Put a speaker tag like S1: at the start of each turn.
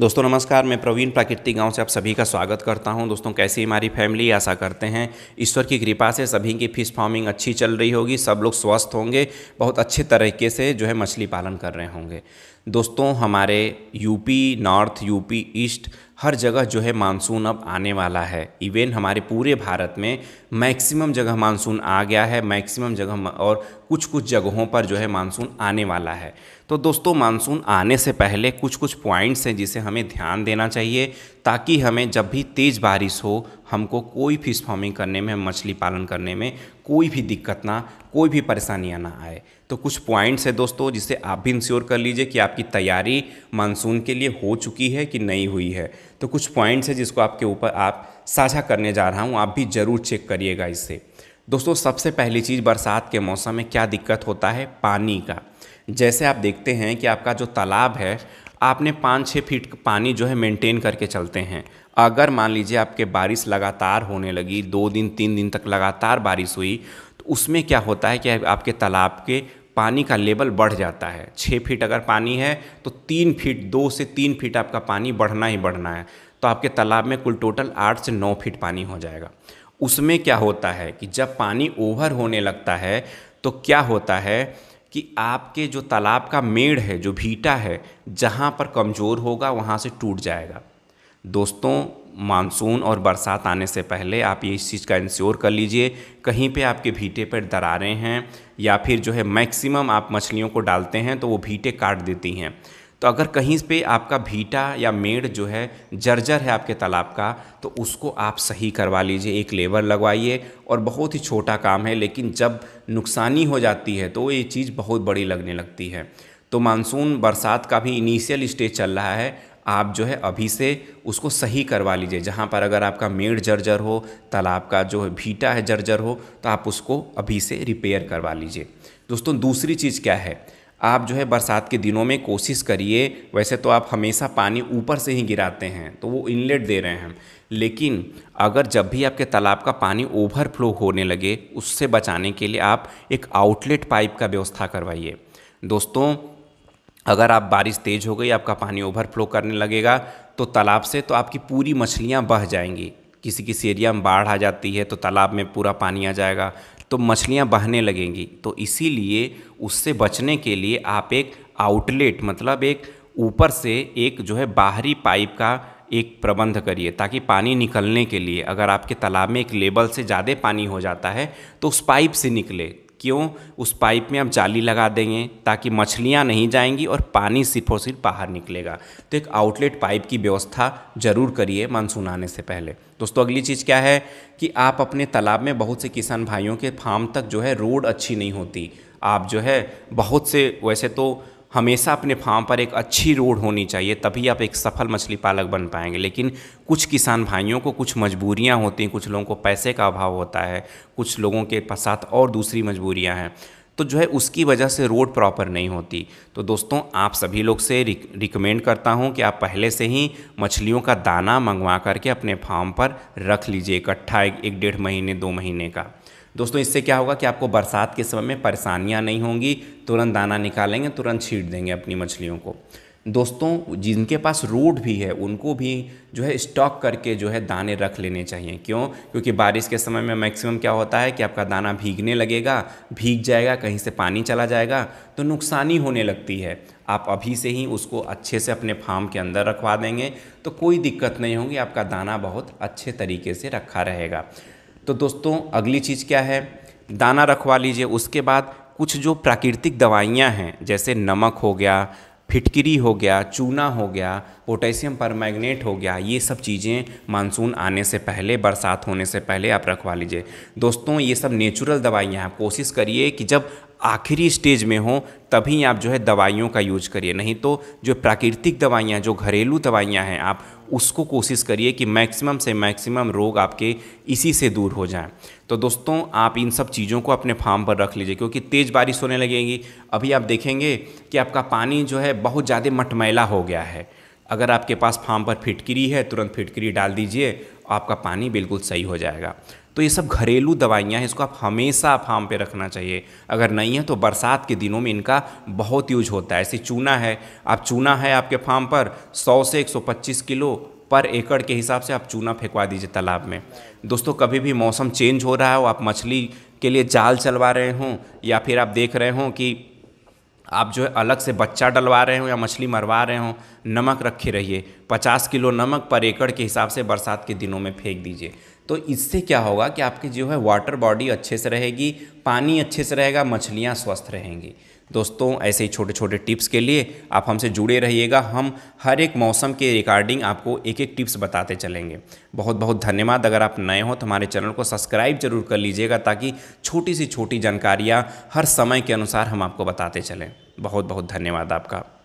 S1: दोस्तों नमस्कार मैं प्रवीण प्राकृतिक गांव से आप सभी का स्वागत करता हूं दोस्तों कैसी हमारी फैमिली आशा करते हैं ईश्वर की कृपा से सभी की फिश फार्मिंग अच्छी चल रही होगी सब लोग स्वस्थ होंगे बहुत अच्छे तरीके से जो है मछली पालन कर रहे होंगे दोस्तों हमारे यूपी नॉर्थ यूपी ईस्ट हर जगह जो है मानसून अब आने वाला है इवन हमारे पूरे भारत में मैक्सिमम जगह मानसून आ गया है मैक्सिमम जगह और कुछ कुछ जगहों पर जो है मानसून आने वाला है तो दोस्तों मानसून आने से पहले कुछ कुछ पॉइंट्स हैं जिसे हमें ध्यान देना चाहिए ताकि हमें जब भी तेज़ बारिश हो हमको कोई फिश फार्मिंग करने में मछली पालन करने में कोई भी दिक्कत ना कोई भी परेशानियाँ ना आए तो कुछ पॉइंट्स है दोस्तों जिसे आप भी इंश्योर कर लीजिए कि आपकी तैयारी मानसून के लिए हो चुकी है कि नहीं हुई है तो कुछ पॉइंट्स है जिसको आपके ऊपर आप साझा करने जा रहा हूँ आप भी ज़रूर चेक करिएगा इससे दोस्तों सबसे पहली चीज़ बरसात के मौसम में क्या दिक्कत होता है पानी का जैसे आप देखते हैं कि आपका जो तालाब है आपने पाँच छः फीट पानी जो है मेंटेन करके चलते हैं अगर मान लीजिए आपके बारिश लगातार होने लगी दो दिन तीन दिन तक लगातार बारिश हुई तो उसमें क्या होता है कि आपके तालाब के पानी का लेवल बढ़ जाता है छः फीट अगर पानी है तो तीन फीट दो से तीन फीट आपका पानी बढ़ना ही बढ़ना है तो आपके तालाब में कुल टोटल आठ से नौ फीट पानी हो जाएगा उसमें क्या होता है कि जब पानी ओवर होने लगता है तो क्या होता है कि आपके जो तालाब का मेड़ है जो भीटा है जहाँ पर कमज़ोर होगा वहाँ से टूट जाएगा दोस्तों मानसून और बरसात आने से पहले आप ये इस चीज़ का इंश्योर कर लीजिए कहीं पे आपके भीटे पर दरारें हैं या फिर जो है मैक्सिमम आप मछलियों को डालते हैं तो वो भीटे काट देती हैं तो अगर कहीं पे आपका भीटा या मेड़ जो है जर्जर है आपके तालाब का तो उसको आप सही करवा लीजिए एक लेबर लगवाइए और बहुत ही छोटा काम है लेकिन जब नुकसानी हो जाती है तो ये चीज़ बहुत बड़ी लगने लगती है तो मानसून बरसात का भी इनिशियल स्टेज चल रहा है आप जो है अभी से उसको सही करवा लीजिए जहाँ पर अगर आपका मेड़ जर्जर हो तालाब का जो है भीटा है जर्जर हो तो आप उसको अभी से रिपेयर करवा लीजिए दोस्तों दूसरी चीज़ क्या है आप जो है बरसात के दिनों में कोशिश करिए वैसे तो आप हमेशा पानी ऊपर से ही गिराते हैं तो वो इनलेट दे रहे हैं लेकिन अगर जब भी आपके तालाब का पानी ओवरफ्लो होने लगे उससे बचाने के लिए आप एक आउटलेट पाइप का व्यवस्था करवाइए दोस्तों अगर आप बारिश तेज़ हो गई आपका पानी ओवरफ्लो करने लगेगा तो तालाब से तो आपकी पूरी मछलियाँ बह जाएंगी किसी किसी एरिया में बाढ़ आ जाती है तो तालाब में पूरा पानी आ जाएगा तो मछलियाँ बहने लगेंगी तो इसीलिए उससे बचने के लिए आप एक आउटलेट मतलब एक ऊपर से एक जो है बाहरी पाइप का एक प्रबंध करिए ताकि पानी निकलने के लिए अगर आपके तालाब में एक लेवल से ज़्यादा पानी हो जाता है तो उस पाइप से निकले क्यों उस पाइप में आप जाली लगा देंगे ताकि मछलियाँ नहीं जाएंगी और पानी सिर्फ और सिर्फ बाहर निकलेगा तो एक आउटलेट पाइप की व्यवस्था ज़रूर करिए मानसून आने से पहले दोस्तों अगली चीज़ क्या है कि आप अपने तालाब में बहुत से किसान भाइयों के फार्म तक जो है रोड अच्छी नहीं होती आप जो है बहुत से वैसे तो हमेशा अपने फार्म पर एक अच्छी रोड होनी चाहिए तभी आप एक सफल मछली पालक बन पाएंगे लेकिन कुछ किसान भाइयों को कुछ मजबूरियाँ होती हैं कुछ लोगों को पैसे का अभाव होता है कुछ लोगों के साथ और दूसरी मजबूरियाँ हैं तो जो है उसकी वजह से रोड प्रॉपर नहीं होती तो दोस्तों आप सभी लोग से रिक, रिकमेंड करता हूं कि आप पहले से ही मछलियों का दाना मंगवा करके अपने फार्म पर रख लीजिए इकट्ठा एक, एक डेढ़ महीने दो महीने का दोस्तों इससे क्या होगा कि आपको बरसात के समय में परेशानियाँ नहीं होंगी तुरंत दाना निकालेंगे तुरंत छीट देंगे अपनी मछलियों को दोस्तों जिनके पास रोड भी है उनको भी जो है स्टॉक करके जो है दाने रख लेने चाहिए क्यों क्योंकि बारिश के समय में मैक्सिमम क्या होता है कि आपका दाना भीगने लगेगा भीग जाएगा कहीं से पानी चला जाएगा तो नुकसानी होने लगती है आप अभी से ही उसको अच्छे से अपने फार्म के अंदर रखवा देंगे तो कोई दिक्कत नहीं होगी आपका दाना बहुत अच्छे तरीके से रखा रहेगा तो दोस्तों अगली चीज़ क्या है दाना रखवा लीजिए उसके बाद कुछ जो प्राकृतिक दवाइयाँ हैं जैसे नमक हो गया फिटकरी हो गया चूना हो गया पोटेशियम परमैग्नेट हो गया ये सब चीज़ें मानसून आने से पहले बरसात होने से पहले आप रखवा लीजिए दोस्तों ये सब नेचुरल दवाइयाँ हैं कोशिश करिए कि जब आखिरी स्टेज में हो तभी आप जो है दवाइयों का यूज करिए नहीं तो जो प्राकृतिक दवाइयाँ जो घरेलू दवाइयाँ हैं आप उसको कोशिश करिए कि मैक्सिमम से मैक्सिमम रोग आपके इसी से दूर हो जाएं तो दोस्तों आप इन सब चीज़ों को अपने फार्म पर रख लीजिए क्योंकि तेज़ बारिश होने लगेगी अभी आप देखेंगे कि आपका पानी जो है बहुत ज़्यादा मटमैला हो गया है अगर आपके पास फार्म पर फिटकरी है तुरंत फिटकरी डाल दीजिए आपका पानी बिल्कुल सही हो जाएगा तो ये सब घरेलू दवाइयाँ हैं इसको आप हमेशा फार्म पे रखना चाहिए अगर नहीं है तो बरसात के दिनों में इनका बहुत यूज होता है ऐसे चूना है आप चूना है आपके फार्म पर 100 से 125 किलो पर एकड़ के हिसाब से आप चूना फेंकवा दीजिए तालाब में दोस्तों कभी भी मौसम चेंज हो रहा हो आप मछली के लिए जाल चलवा रहे हों या फिर आप देख रहे हों कि आप जो है अलग से बच्चा डलवा रहे हो या मछली मरवा रहे हो नमक रखे रहिए 50 किलो नमक पर एकड़ के हिसाब से बरसात के दिनों में फेंक दीजिए तो इससे क्या होगा कि आपकी जो है वाटर बॉडी अच्छे से रहेगी पानी अच्छे से रहेगा मछलियाँ स्वस्थ रहेंगी दोस्तों ऐसे ही छोटे छोटे टिप्स के लिए आप हमसे जुड़े रहिएगा हम हर एक मौसम के रिकॉर्डिंग आपको एक एक टिप्स बताते चलेंगे बहुत बहुत धन्यवाद अगर आप नए हो तो हमारे चैनल को सब्सक्राइब जरूर कर लीजिएगा ताकि छोटी सी छोटी जानकारियाँ हर समय के अनुसार हम आपको बताते चलें बहुत बहुत धन्यवाद आपका